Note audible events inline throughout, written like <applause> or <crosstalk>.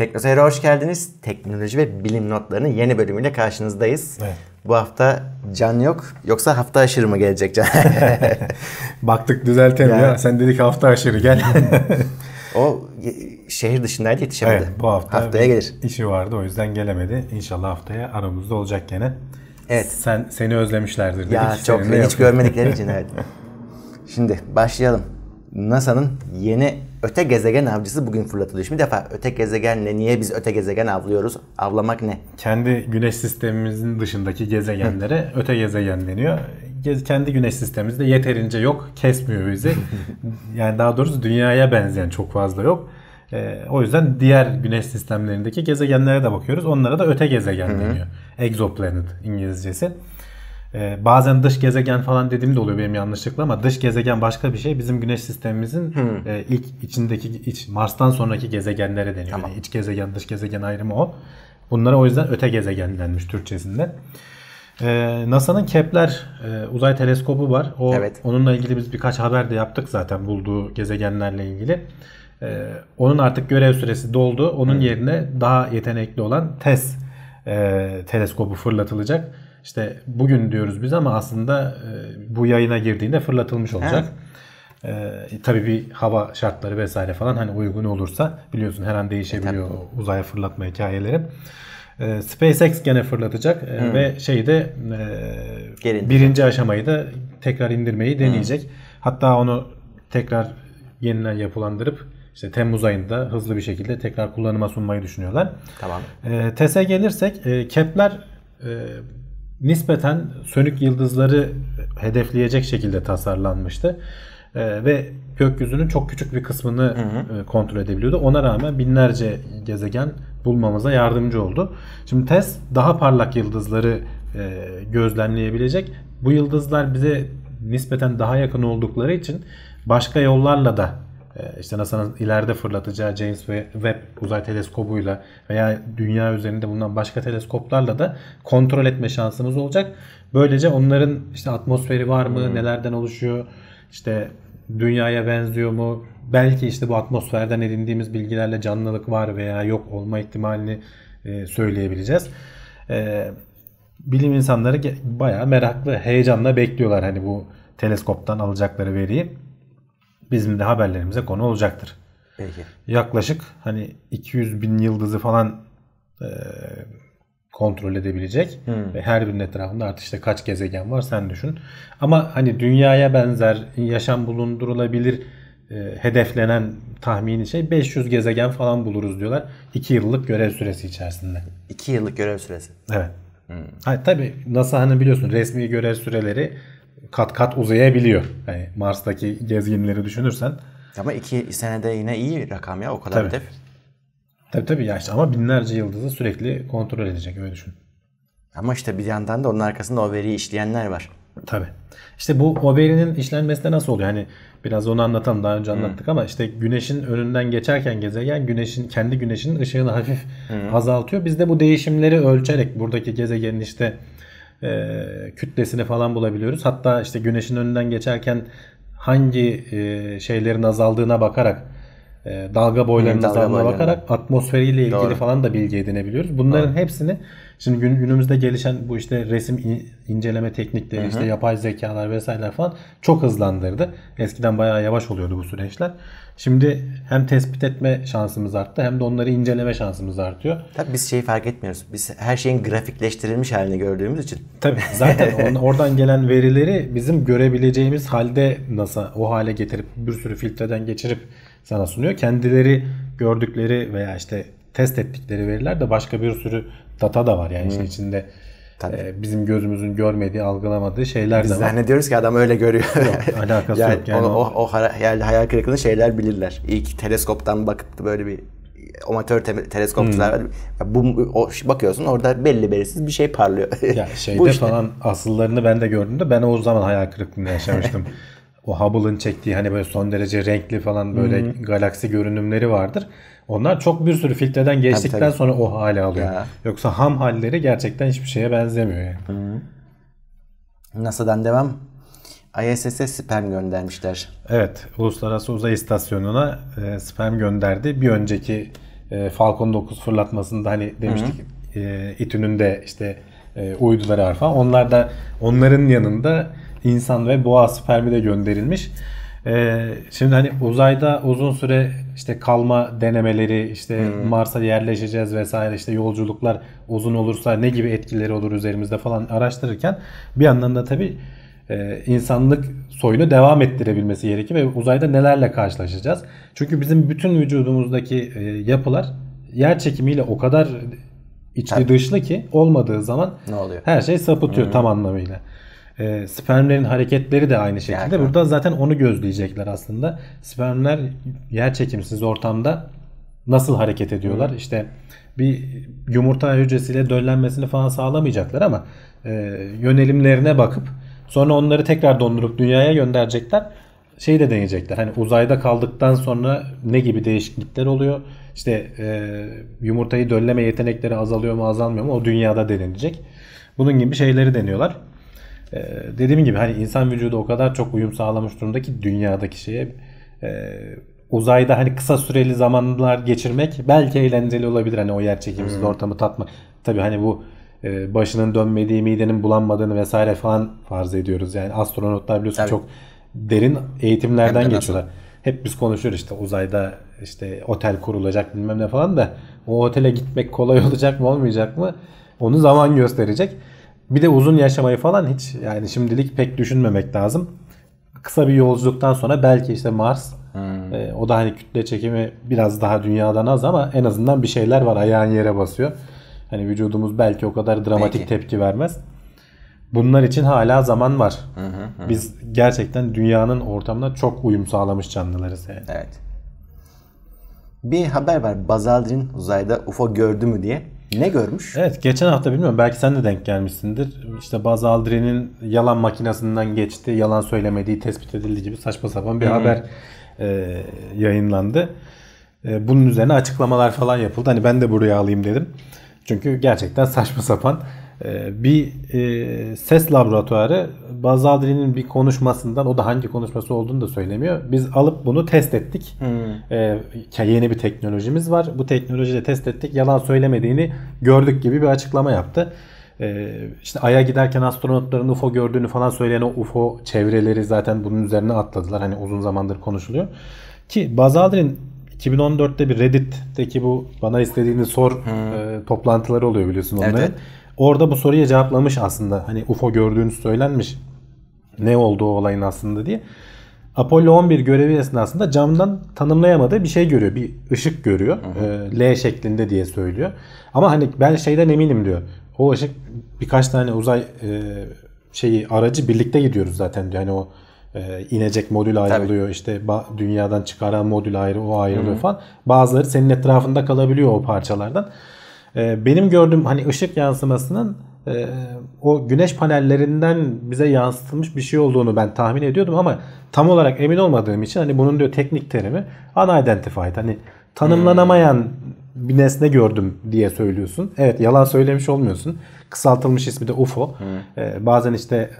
Teknoseyir'e hoş geldiniz. Teknoloji ve bilim notlarının yeni bölümüyle karşınızdayız. Evet. Bu hafta Can yok. Yoksa hafta aşırı mı gelecek Can? <laughs> Baktık düzeltelim yani. ya. Sen dedik hafta aşırı gel. <laughs> o şehir dışındaydı yetişemedi. Evet, bu hafta haftaya gelir. İşi vardı o yüzden gelemedi. İnşallah haftaya aramızda olacak gene. Evet. Sen seni özlemişlerdir dedik. Ya çok beni hiç görmedikleri için evet. Şimdi başlayalım. NASA'nın yeni öte gezegen avcısı bugün fırlatılıyor. Şimdi defa öte gezegenle niye biz öte gezegen avlıyoruz? Avlamak ne? Kendi güneş sistemimizin dışındaki gezegenlere öte gezegen deniyor. Gez, kendi güneş sistemimizde yeterince yok. Kesmiyor bizi. <laughs> yani daha doğrusu dünyaya benzeyen çok fazla yok. E, o yüzden diğer güneş sistemlerindeki gezegenlere de bakıyoruz. Onlara da öte gezegen deniyor. Exoplanet İngilizcesi. E, bazen dış gezegen falan dediğim de oluyor benim yanlışlıkla ama dış gezegen başka bir şey. Bizim güneş sistemimizin hmm. e, ilk içindeki iç Mars'tan sonraki gezegenlere deniyor. Tamam. Yani iç gezegen dış gezegen ayrımı o. Bunlara o yüzden öte gezegen denmiş Türkçesinde. E, NASA'nın Kepler e, uzay teleskobu var. O evet. onunla ilgili biz birkaç haber de yaptık zaten bulduğu gezegenlerle ilgili. E, onun artık görev süresi doldu. Onun hmm. yerine daha yetenekli olan TESS e, teleskobu fırlatılacak. İşte bugün diyoruz biz ama aslında e, bu yayına girdiğinde fırlatılmış olacak. Evet. E, tabii bir hava şartları vesaire falan hani uygun olursa biliyorsun her an değişebiliyor e, uzaya fırlatma hikayeleri. E, SpaceX gene fırlatacak e, ve şeyde e, birinci aşamayı da tekrar indirmeyi deneyecek. Hmm. Hatta onu tekrar yeniden yapılandırıp işte Temmuz ayında hızlı bir şekilde tekrar kullanıma sunmayı düşünüyorlar. Tamam. E, TES'e gelirsek e, Kepler e, nispeten sönük yıldızları hedefleyecek şekilde tasarlanmıştı. Ee, ve gökyüzünün çok küçük bir kısmını hı hı. E, kontrol edebiliyordu. Ona rağmen binlerce gezegen bulmamıza yardımcı oldu. Şimdi TESS daha parlak yıldızları e, gözlemleyebilecek. Bu yıldızlar bize nispeten daha yakın oldukları için başka yollarla da ee, işte NASA'nın ileride fırlatacağı James Webb uzay teleskobuyla veya dünya üzerinde bulunan başka teleskoplarla da kontrol etme şansımız olacak. Böylece onların işte atmosferi var mı, hmm. nelerden oluşuyor, işte dünyaya benziyor mu, belki işte bu atmosferden edindiğimiz bilgilerle canlılık var veya yok olma ihtimalini e, söyleyebileceğiz. E, bilim insanları bayağı meraklı, heyecanla bekliyorlar hani bu teleskoptan alacakları veriyi bizim de haberlerimize konu olacaktır. Peki. Yaklaşık hani 200 bin yıldızı falan e, kontrol edebilecek hmm. ve her birinin etrafında artık işte kaç gezegen var sen düşün. Ama hani dünyaya benzer yaşam bulundurulabilir e, hedeflenen tahmini şey 500 gezegen falan buluruz diyorlar. 2 yıllık görev süresi içerisinde. 2 yıllık görev süresi. Evet. Hmm. Hayır, tabii NASA'nın biliyorsun resmi görev süreleri kat kat uzayabiliyor. Yani Mars'taki gezginleri düşünürsen. Ama iki senede yine iyi rakam ya o kadar tabii. hedef. Tabii tabii ya işte ama binlerce yıldızı sürekli kontrol edecek öyle düşün. Ama işte bir yandan da onun arkasında o veriyi işleyenler var. Tabii. İşte bu o verinin işlenmesi de nasıl oluyor? Hani biraz onu anlatalım daha önce anlattık hmm. ama işte güneşin önünden geçerken gezegen güneşin kendi güneşinin ışığını hafif hmm. azaltıyor. Biz de bu değişimleri ölçerek buradaki gezegenin işte e, kütlesini falan bulabiliyoruz. Hatta işte güneşin önünden geçerken hangi e, şeylerin azaldığına bakarak e, dalga boylarının azaldığına boylarına. bakarak atmosferiyle ilgili Doğru. falan da bilgi edinebiliyoruz. Bunların Doğru. hepsini Şimdi gün, günümüzde gelişen bu işte resim inceleme teknikleri, işte yapay zekalar vesaire falan çok hızlandırdı. Eskiden bayağı yavaş oluyordu bu süreçler. Şimdi hem tespit etme şansımız arttı hem de onları inceleme şansımız artıyor. Tabii biz şeyi fark etmiyoruz. Biz her şeyin grafikleştirilmiş halini gördüğümüz için. Tabii zaten <laughs> oradan gelen verileri bizim görebileceğimiz halde nasıl o hale getirip bir sürü filtreden geçirip sana sunuyor. Kendileri gördükleri veya işte test ettikleri veriler de başka bir sürü data da var yani hmm. işin içinde. Tabii. E, bizim gözümüzün görmediği, algılamadığı şeyler Biz de var. Biz zannediyoruz ki adam öyle görüyor. Yok, alakası yani, <laughs> yok. Yani onu, o, o hayal, hayal kırıklığını şeyler bilirler. İlk teleskoptan bakıp böyle bir amatör te- teleskopçular hmm. bu o, bakıyorsun orada belli belirsiz bir şey parlıyor. Ya <laughs> şeyde bu işte. falan asıllarını ben de gördüm de ben o zaman hayal kırıklığına yaşamıştım. <laughs> o Hubble'ın çektiği hani böyle son derece renkli falan böyle hı galaksi görünümleri vardır. Onlar çok bir sürü filtreden geçtikten tabii, tabii. sonra o hale alıyor. Ya. Yoksa ham halleri gerçekten hiçbir şeye benzemiyor yani. hı NASA'dan devam. ISS'e sperm göndermişler. Evet, Uluslararası Uzay İstasyonu'na e, sperm gönderdi. Bir önceki e, Falcon 9 fırlatmasında hani demiştik hı e, İTÜ'nün de işte e, uyduları var falan. Onlar da onların yanında insan ve boğa spermi de gönderilmiş. Ee, şimdi hani uzayda uzun süre işte kalma denemeleri, işte hmm. Mars'a yerleşeceğiz vesaire, işte yolculuklar uzun olursa ne gibi etkileri olur üzerimizde falan araştırırken bir yandan da tabii e, insanlık soyunu devam ettirebilmesi gerekiyor ve uzayda nelerle karşılaşacağız? Çünkü bizim bütün vücudumuzdaki e, yapılar yer çekimiyle o kadar içli dışlı ki olmadığı zaman ne oluyor? her şey sapıtıyor hı hmm. tam anlamıyla e, spermlerin hareketleri de aynı şekilde. Yani, Burada zaten onu gözleyecekler aslında. Spermler yer çekimsiz ortamda nasıl hareket ediyorlar? Hı. İşte bir yumurta hücresiyle döllenmesini falan sağlamayacaklar ama e, yönelimlerine bakıp sonra onları tekrar dondurup dünyaya gönderecekler. Şey de deneyecekler. Hani uzayda kaldıktan sonra ne gibi değişiklikler oluyor? İşte e, yumurtayı dölleme yetenekleri azalıyor mu azalmıyor mu? O dünyada denenecek. Bunun gibi şeyleri deniyorlar. Ee, dediğim gibi hani insan vücudu o kadar çok uyum sağlamış durumda ki dünyadaki şeye e, uzayda hani kısa süreli zamanlar geçirmek belki eğlenceli olabilir hani o yer çekimsiz hmm. ortamı tatmak. Tabii hani bu e, başının dönmediği, midenin bulanmadığını vesaire falan farz ediyoruz. Yani astronotlar biliyorsun Tabii. çok derin eğitimlerden Hem geçiyorlar. Nasıl? Hep biz konuşuyoruz işte uzayda işte otel kurulacak bilmem ne falan da o otele gitmek kolay <laughs> olacak mı olmayacak mı onu zaman gösterecek. Bir de uzun yaşamayı falan hiç yani şimdilik pek düşünmemek lazım. Kısa bir yolculuktan sonra belki işte Mars hmm. e, o da hani kütle çekimi biraz daha dünyadan az ama en azından bir şeyler var ayağın yere basıyor. Hani vücudumuz belki o kadar dramatik Peki. tepki vermez. Bunlar için hala zaman var. Hı hı hı. Biz gerçekten dünyanın ortamına çok uyum sağlamış canlılarız yani. Evet. Bir haber var. Bazaldrin uzayda UFO gördü mü diye. Ne görmüş? Evet geçen hafta bilmiyorum belki sen de denk gelmişsindir. İşte Baz Aldrin'in yalan makinesinden geçti, yalan söylemediği tespit edildiği gibi saçma sapan bir Hı-hı. haber e, yayınlandı. E, bunun üzerine açıklamalar falan yapıldı. Hani ben de buraya alayım dedim. Çünkü gerçekten saçma sapan ee, bir e, ses laboratuvarı Bazaldri'nin bir konuşmasından o da hangi konuşması olduğunu da söylemiyor. Biz alıp bunu test ettik. Hmm. Ee, yeni bir teknolojimiz var. Bu teknolojide test ettik. Yalan söylemediğini gördük gibi bir açıklama yaptı. E, Ay'a giderken astronotların UFO gördüğünü falan söyleyen o UFO çevreleri zaten bunun üzerine atladılar. Hani uzun zamandır konuşuluyor. Ki Bazaldrin 2014'te bir Reddit'teki bu bana istediğini sor hmm. E, toplantıları oluyor biliyorsun onların. Evet orada bu soruya cevaplamış aslında. Hani UFO gördüğünü söylenmiş. Ne oldu o olayın aslında diye. Apollo 11 görevi esnasında camdan tanımlayamadığı bir şey görüyor. Bir ışık görüyor. Hı hı. E, L şeklinde diye söylüyor. Ama hani ben şeyden eminim diyor. O ışık birkaç tane uzay e, şeyi aracı birlikte gidiyoruz zaten diyor. Hani o e, inecek modül ayrılıyor. Tabii. işte dünyadan çıkaran modül ayrı o ayrılıyor Hı-hı. falan. Bazıları senin etrafında kalabiliyor o parçalardan. Ee, benim gördüğüm hani ışık yansımasının e, o güneş panellerinden bize yansıtılmış bir şey olduğunu ben tahmin ediyordum ama tam olarak emin olmadığım için hani bunun diyor teknik terimi unidentified hani tanımlanamayan hmm. bir nesne gördüm diye söylüyorsun. Evet yalan söylemiş olmuyorsun. Kısaltılmış ismi de UFO. Hmm. Ee, bazen işte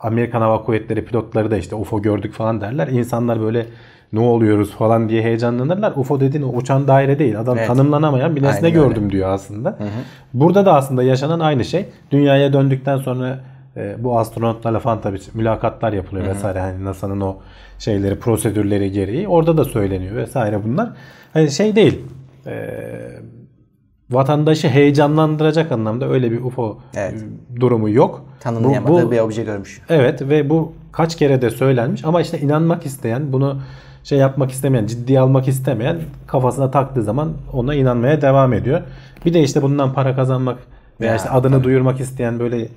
Amerikan Hava Kuvvetleri pilotları da işte UFO gördük falan derler. İnsanlar böyle ne oluyoruz falan diye heyecanlanırlar. UFO dediğin o uçan daire değil. Adam evet. tanımlanamayan bir nesne gördüm diyor aslında. Hı hı. Burada da aslında yaşanan aynı şey. Dünyaya döndükten sonra e, bu astronotlarla falan tabii mülakatlar yapılıyor hı hı. vesaire. Hani NASA'nın o şeyleri, prosedürleri gereği. Orada da söyleniyor vesaire bunlar. Hani şey değil. E, vatandaşı heyecanlandıracak anlamda öyle bir UFO evet. E, durumu yok. Tanımlayamadığı bu, bu, bir obje görmüş. Evet ve bu kaç kere de söylenmiş ama işte inanmak isteyen bunu şey yapmak istemeyen, ciddiye almak istemeyen kafasına taktığı zaman ona inanmaya devam ediyor. Bir de işte bundan para kazanmak veya işte adını tabii. duyurmak isteyen böyle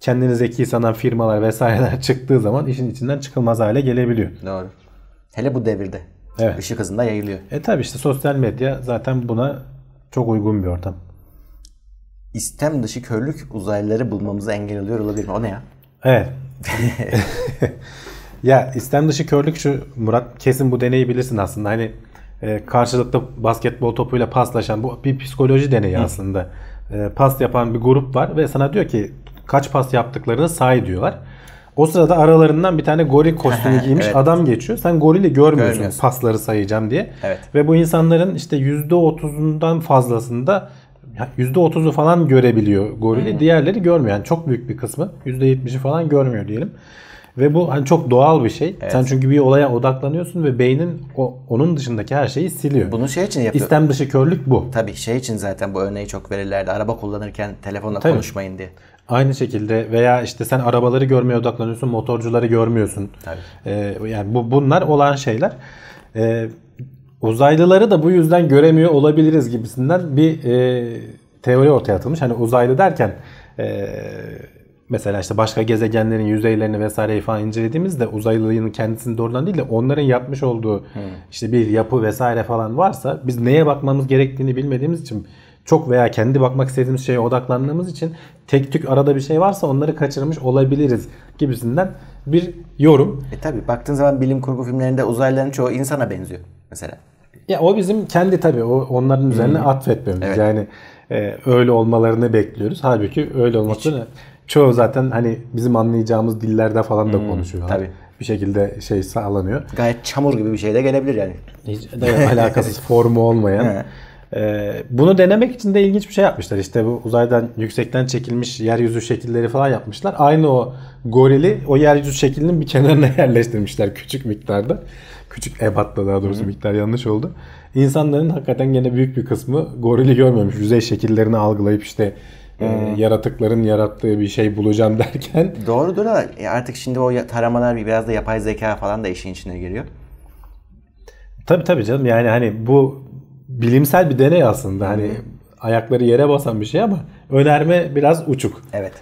kendini zeki sanan firmalar vesaireler <laughs> çıktığı zaman işin içinden çıkılmaz hale gelebiliyor. Doğru. Hele bu devirde. Evet. Işık hızında yayılıyor. E tabi işte sosyal medya zaten buna çok uygun bir ortam. İstem dışı körlük uzaylıları bulmamızı engel oluyor olabilir mi? O ne ya? Evet. <laughs> <laughs> Ya istem dışı körlük şu Murat kesin bu deneyi bilirsin aslında. Hani e, karşılıklı basketbol topuyla paslaşan bu bir psikoloji deneyi Hı. aslında. E, pas yapan bir grup var ve sana diyor ki kaç pas yaptıklarını say diyorlar. O sırada aralarından bir tane goril kostümü <laughs> giymiş evet. adam geçiyor. Sen gorili görmüyorsun, görmüyorsun pasları sayacağım diye. Evet. Ve bu insanların işte %30'undan fazlasında %30'u falan görebiliyor gorili. hı Diğerleri görmüyor. Yani çok büyük bir kısmı %70'i falan görmüyor diyelim. Ve bu hani çok doğal bir şey. Evet. Sen çünkü bir olaya odaklanıyorsun ve beynin o, onun dışındaki her şeyi siliyor. Bunu şey için yapıyor. İstem dışı körlük bu. Tabii şey için zaten bu örneği çok verirlerdi. Araba kullanırken telefonla Tabii. konuşmayın diye. Aynı şekilde veya işte sen arabaları görmeye odaklanıyorsun, motorcuları görmüyorsun. Tabii. Ee, yani bu bunlar olan şeyler. Ee, uzaylıları da bu yüzden göremiyor olabiliriz gibisinden bir e, teori ortaya atılmış. Hani uzaylı derken e, mesela işte başka gezegenlerin yüzeylerini vesaire falan incelediğimizde uzaylıların kendisini doğrudan değil de onların yapmış olduğu hmm. işte bir yapı vesaire falan varsa biz neye bakmamız gerektiğini bilmediğimiz için çok veya kendi bakmak istediğimiz şeye odaklandığımız için tek tük arada bir şey varsa onları kaçırmış olabiliriz gibisinden bir yorum. E tabi baktığın zaman bilim kurgu filmlerinde uzaylıların çoğu insana benziyor mesela. Ya o bizim kendi tabi o onların üzerine hmm. atfetmemiz. Evet. Yani e, öyle olmalarını bekliyoruz. Halbuki öyle olmasını Hiç çoğu zaten hani bizim anlayacağımız dillerde falan da hmm, konuşuyor. Tabii. Bir şekilde şey sağlanıyor. Gayet çamur gibi bir şey de gelebilir yani. Hiç de <laughs> alakasız formu olmayan. Ee, bunu denemek için de ilginç bir şey yapmışlar. İşte bu uzaydan yüksekten çekilmiş yeryüzü şekilleri falan yapmışlar. Aynı o gorili o yeryüzü şeklinin bir kenarına <laughs> yerleştirmişler küçük miktarda. Küçük ebatta daha doğrusu miktar yanlış oldu. İnsanların hakikaten gene büyük bir kısmı gorili görmemiş. Yüzey şekillerini algılayıp işte e, yaratıkların yarattığı bir şey bulacağım <laughs> derken. Doğrudur ama e, artık şimdi o taramalar biraz da yapay zeka falan da işin içine giriyor. Tabii tabii canım yani hani bu bilimsel bir deney aslında. Hani hı ayakları yere basan bir şey ama önerme biraz uçuk. Evet.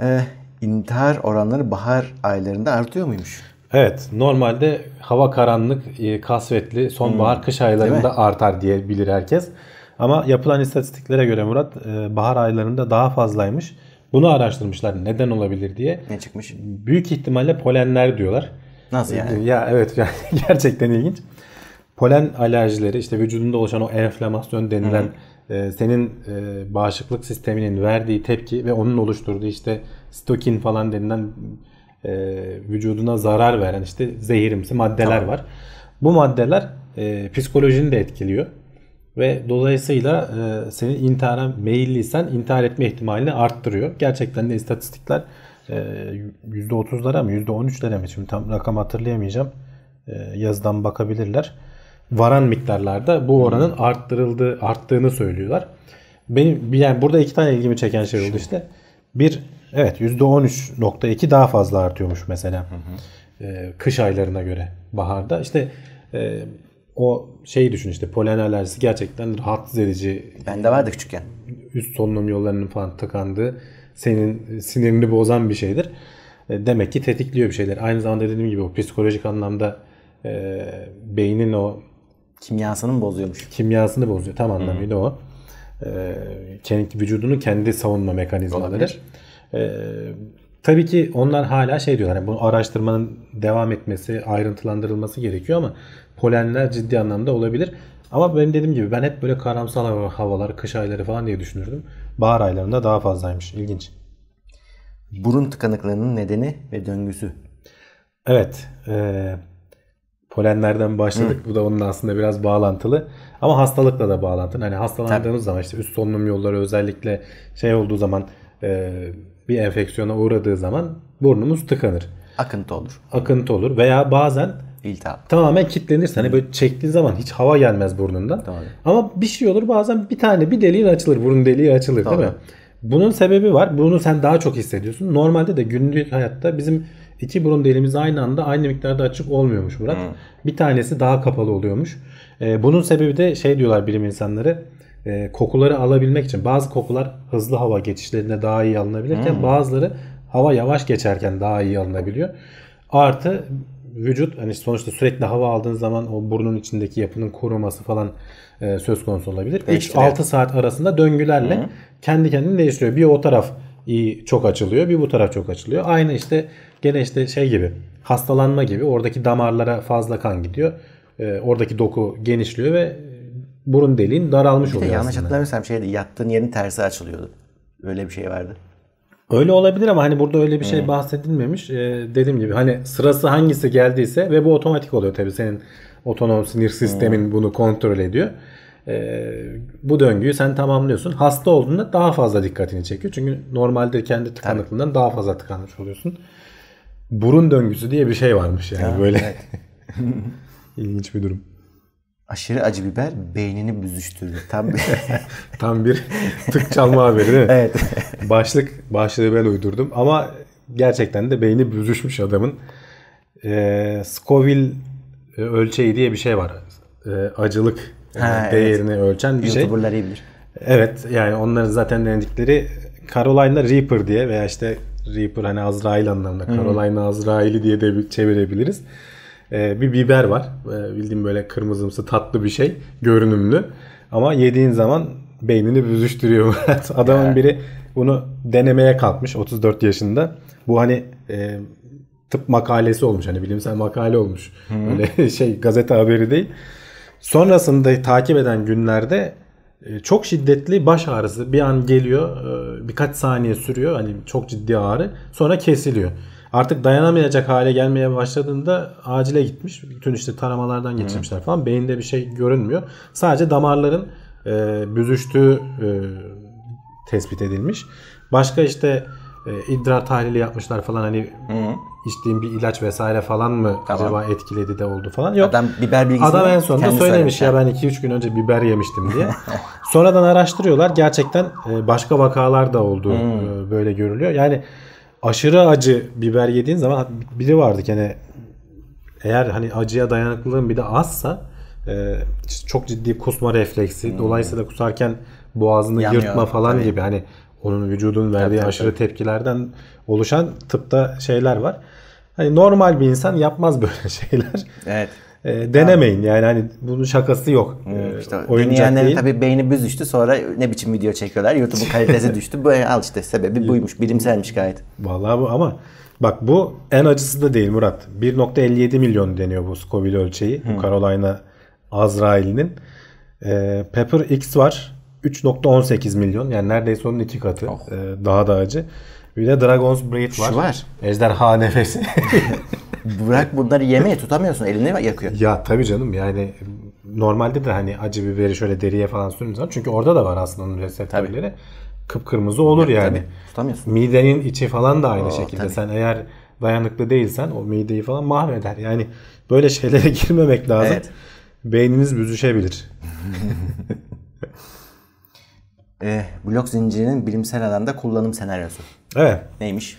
Ee, intihar oranları bahar aylarında artıyor muymuş? Evet, normalde hava karanlık, e, kasvetli, sonbahar, hmm. kış aylarında artar diyebilir herkes. Ama yapılan istatistiklere göre Murat e, bahar aylarında daha fazlaymış. Bunu araştırmışlar neden olabilir diye. Ne çıkmış? Büyük ihtimalle polenler diyorlar. Nasıl yani? Ya evet yani <laughs> gerçekten ilginç. Polen alerjileri işte vücudunda oluşan o enflamasyon denilen hı hı. E, senin e, bağışıklık sisteminin verdiği tepki ve onun oluşturduğu işte stokin falan denilen vücuduna zarar veren işte zehirimsi maddeler tamam. var. Bu maddeler psikolojini de etkiliyor ve dolayısıyla e, senin intihara meyilliysen intihar etme ihtimalini arttırıyor. Gerçekten de istatistikler e, %30'lara mı %13'lere mi şimdi tam rakam hatırlayamayacağım e, yazıdan bakabilirler. Varan miktarlarda bu oranın arttırıldığı arttığını söylüyorlar. Benim yani burada iki tane ilgimi çeken şey oldu işte. Bir evet %13.2 daha fazla artıyormuş mesela. Hı hı. E, kış aylarına göre baharda. İşte e, o şeyi düşün işte polen alerjisi gerçekten rahatsız edici. Bende vardı küçükken. Üst solunum yollarının falan tıkandığı senin sinirini bozan bir şeydir. E, demek ki tetikliyor bir şeyler. Aynı zamanda dediğim gibi o psikolojik anlamda e, beynin o kimyasını mı bozuyormuş? Kimyasını bozuyor. Tam anlamıyla hmm. o. E, kendi vücudunun kendi savunma mekanizmaları. E, tabii ki onlar hala şey diyorlar. Yani bunu araştırmanın devam etmesi, ayrıntılandırılması gerekiyor ama polenler ciddi anlamda olabilir. Ama benim dediğim gibi ben hep böyle karamsal havalar, kış ayları falan diye düşünürdüm. Bahar aylarında daha fazlaymış. İlginç. Burun tıkanıklığının nedeni ve döngüsü. Evet. E, polenlerden başladık. Hı. Bu da onun aslında biraz bağlantılı. Ama hastalıkla da bağlantılı. Hani hastalandığınız zaman işte üst solunum yolları özellikle şey olduğu zaman e, bir enfeksiyona uğradığı zaman burnumuz tıkanır. Akıntı olur. Akıntı olur veya bazen İltihap. Tamamen kilitlenirsin. Hani böyle çektiğin zaman hiç hava gelmez burnundan. Doğru. Ama bir şey olur bazen bir tane bir deliğin açılır. Burun deliği açılır Doğru. değil mi? Bunun sebebi var. Bunu sen daha çok hissediyorsun. Normalde de günlük hayatta bizim iki burun deliğimiz aynı anda aynı miktarda açık olmuyormuş Murat. Hı. Bir tanesi daha kapalı oluyormuş. Ee, bunun sebebi de şey diyorlar bilim insanları e, kokuları alabilmek için bazı kokular hızlı hava geçişlerinde daha iyi alınabilirken hmm. bazıları hava yavaş geçerken daha iyi alınabiliyor. Artı vücut hani sonuçta sürekli hava aldığın zaman o burnun içindeki yapının kuruması falan e, söz konusu olabilir. İlk 6 saat arasında döngülerle hı kendi kendini değiştiriyor. Bir o taraf iyi çok açılıyor, bir bu taraf çok açılıyor. Aynı işte gene işte şey gibi hastalanma gibi oradaki damarlara fazla kan gidiyor. E, oradaki doku genişliyor ve burun deliğin daralmış bir oluyor. De yanlış hatırlamıyorsam şeyde yattığın yerin tersi açılıyordu. Öyle bir şey vardı. Öyle olabilir ama hani burada öyle bir şey bahsedilmemiş. Ee, dediğim gibi hani sırası hangisi geldiyse ve bu otomatik oluyor tabii senin otonom sinir sistemin hmm. bunu kontrol ediyor. Ee, bu döngüyü sen tamamlıyorsun. Hasta olduğunda daha fazla dikkatini çekiyor. Çünkü normalde kendi tıkanıklığından Tabii. daha fazla tıkanmış oluyorsun. Burun döngüsü diye bir şey varmış yani ha, böyle. Evet. <laughs> İlginç bir durum. Aşırı acı biber beynini büzüştürdü. Tam bir <laughs> tam bir tık çalma haberi değil mi? Evet. Başlık başlığı ben uydurdum ama gerçekten de beyni büzüşmüş adamın. Ee, Scoville e, ölçeği diye bir şey var. Ee, acılık ha, değerini evet. ölçen bir şey. YouTuber'lar iyi bilir. Evet yani onların zaten denedikleri Carolina Reaper diye veya işte Reaper hani Azrail anlamında. Hmm. Carolina Azrail'i diye de çevirebiliriz. Ee, bir biber var. Ee, bildiğim böyle kırmızımsı tatlı bir şey. Görünümlü. Ama yediğin zaman beynini büzüştürüyor. <laughs> Adamın evet. biri bunu denemeye kalkmış 34 yaşında. Bu hani e, tıp makalesi olmuş. Hani bilimsel makale olmuş. böyle <laughs> şey gazete haberi değil. Sonrasında takip eden günlerde e, çok şiddetli baş ağrısı bir an geliyor e, birkaç saniye sürüyor hani çok ciddi ağrı sonra kesiliyor artık dayanamayacak hale gelmeye başladığında acile gitmiş. Bütün işte taramalardan geçirmişler hmm. falan. Beyinde bir şey görünmüyor. Sadece damarların e, büzüştüğü e, tespit edilmiş. Başka işte e, idrar tahlili yapmışlar falan hani Hı. içtiğim bir ilaç vesaire falan mı tamam. acaba etkiledi de oldu falan. Yok. Adam biber bilgisi Adam en sonunda söylemiş söylemiş ya ben 2-3 gün önce biber yemiştim diye. <laughs> Sonradan araştırıyorlar. Gerçekten e, başka vakalar da oldu e, böyle görülüyor. Yani aşırı acı biber yediğin zaman biri vardı yani eğer hani acıya dayanıklılığın bir de azsa e, çok ciddi kusma refleksi. Hmm. Dolayısıyla kusarken boğazını Yanıyor, yırtma falan tabii. gibi hani onun vücudun verdiği tabii, aşırı tabii. tepkilerden oluşan tıpta şeyler var. Hani normal bir insan yapmaz böyle <laughs> şeyler. Evet e, denemeyin. Yani hani bunun şakası yok. Hmm, ee, işte deneyenlerin değil. tabii beyni büzüştü. Sonra ne biçim video çekiyorlar. YouTube'un <laughs> kalitesi düştü. Bu al işte sebebi buymuş. Bilimselmiş gayet. Vallahi bu ama bak bu en acısı da değil Murat. 1.57 milyon deniyor bu Scoville ölçeği. Hmm. Carolina Azrail'in. E, Pepper X var. 3.18 milyon. Yani neredeyse onun iki katı. Oh. E, daha da acı. Bir de Dragon's Breath var. Şu var. Ejderha nefesi. <laughs> Bırak bunları yemeye tutamıyorsun. Elini yakıyor. Ya tabii canım yani normalde de hani acı biberi şöyle deriye falan sürmüşsün. Çünkü orada da var aslında onun reseptörleri. Kıpkırmızı olur evet, yani. Tabii. Tutamıyorsun. Midenin içi falan da aynı Oo, şekilde. Tabii. Sen eğer dayanıklı değilsen o mideyi falan mahveder. Yani böyle şeylere <laughs> girmemek lazım. Evet. Beyniniz büzüşebilir. <laughs> e, blok zincirinin bilimsel alanda kullanım senaryosu. Evet. Neymiş?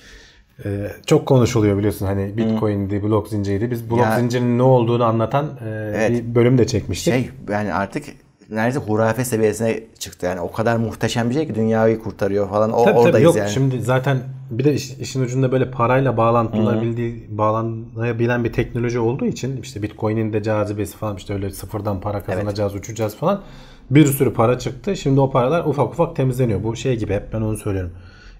Ee, çok konuşuluyor biliyorsun hani Bitcoin'di, blok zinciriydi. Biz blok ya, zincirinin ne olduğunu anlatan e, evet, bir bölüm de çekmiştik. Şey yani artık neredeyse hurafe seviyesine çıktı. Yani o kadar muhteşem bir şey ki dünyayı kurtarıyor falan. O tabii, oradayız tabii, yok. yani. Şimdi zaten bir de iş, işin ucunda böyle parayla bağlantılabildiği, bağlanabilen bir teknoloji olduğu için işte Bitcoin'in de cazibesi falan işte öyle sıfırdan para kazanacağız, evet. uçacağız falan. Bir sürü para çıktı. Şimdi o paralar ufak ufak temizleniyor. Bu şey gibi hep ben onu söylüyorum.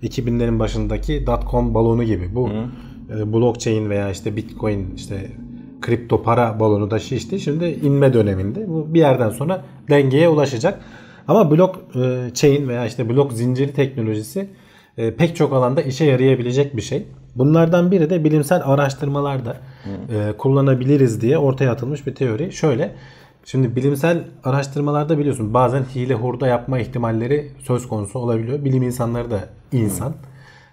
2000'lerin başındaki dotcom balonu gibi. Bu e, blockchain veya işte bitcoin işte kripto para balonu da şişti. Şimdi inme döneminde. Bu bir yerden sonra dengeye ulaşacak. Ama blockchain e, veya işte blok zinciri teknolojisi e, pek çok alanda işe yarayabilecek bir şey. Bunlardan biri de bilimsel araştırmalarda hmm. E, kullanabiliriz diye ortaya atılmış bir teori. Şöyle şimdi bilimsel araştırmalarda biliyorsun bazen hile hurda yapma ihtimalleri söz konusu olabiliyor. Bilim insanları da insan.